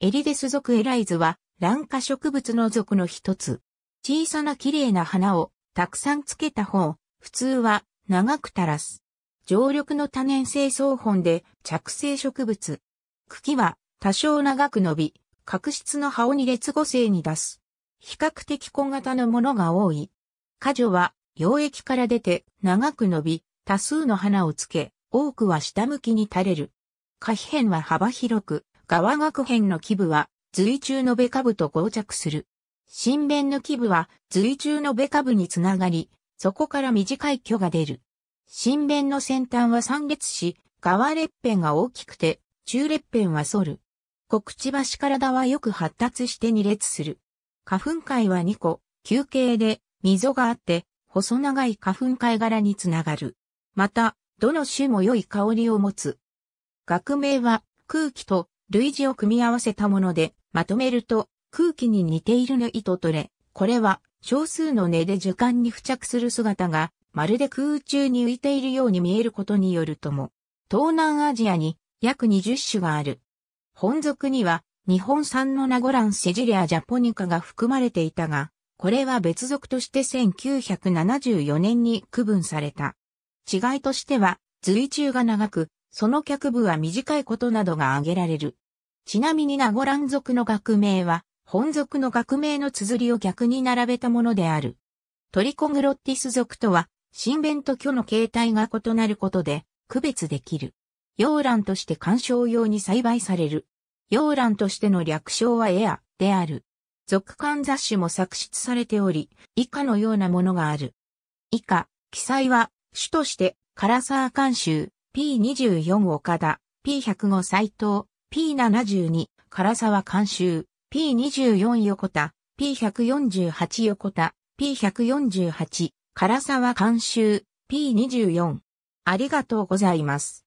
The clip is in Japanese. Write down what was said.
エリデス属エライズは、卵化植物の属の一つ。小さな綺麗な花をたくさんつけた方、普通は長く垂らす。常緑の多年生草本で着生植物。茎は多少長く伸び、角質の葉を2列5正に出す。比較的小型のものが多い。果女は溶液から出て長く伸び、多数の花をつけ、多くは下向きに垂れる。花皮片は幅広く、側学編の基部は、随中のべカブと合着する。新弁の基部は、随中のべカブにつながり、そこから短い距が出る。新弁の先端は三列し、側列辺が大きくて、中列辺は反る。小口橋体はよく発達して二列する。花粉界は二個、球形で、溝があって、細長い花粉界柄につながる。また、どの種も良い香りを持つ。学名は、空気と類似を組み合わせたもので、まとめると、空気に似ているの糸とれ、これは少数の根で樹冠に付着する姿が、まるで空中に浮いているように見えることによるとも、東南アジアに約20種がある。本属には日本産のナゴランセジリアジャポニカが含まれていたが、これは別属として1974年に区分された。違いとしては、随中が長く、その脚部は短いことなどが挙げられる。ちなみに名護蘭族の学名は、本族の学名の綴りを逆に並べたものである。トリコグロッティス族とは、神弁と虚の形態が異なることで、区別できる。洋蘭として観賞用に栽培される。洋蘭としての略称はエアである。俗間雑誌も作出されており、以下のようなものがある。以下、記載は、主として、カラサー監修、P24 岡田、P105 斎藤、P72 唐沢監修、P24 横田、P148 横田、P148 唐沢監修、P24。ありがとうございます。